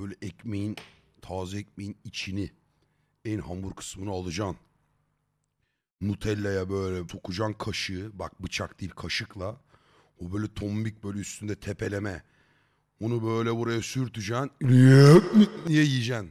böyle ekmeğin taze ekmeğin içini en hamur kısmını alacaksın. Nutella'ya böyle sokacaksın kaşığı bak bıçak değil kaşıkla o böyle tombik böyle üstünde tepeleme onu böyle buraya sürteceksin niye yiyeceksin.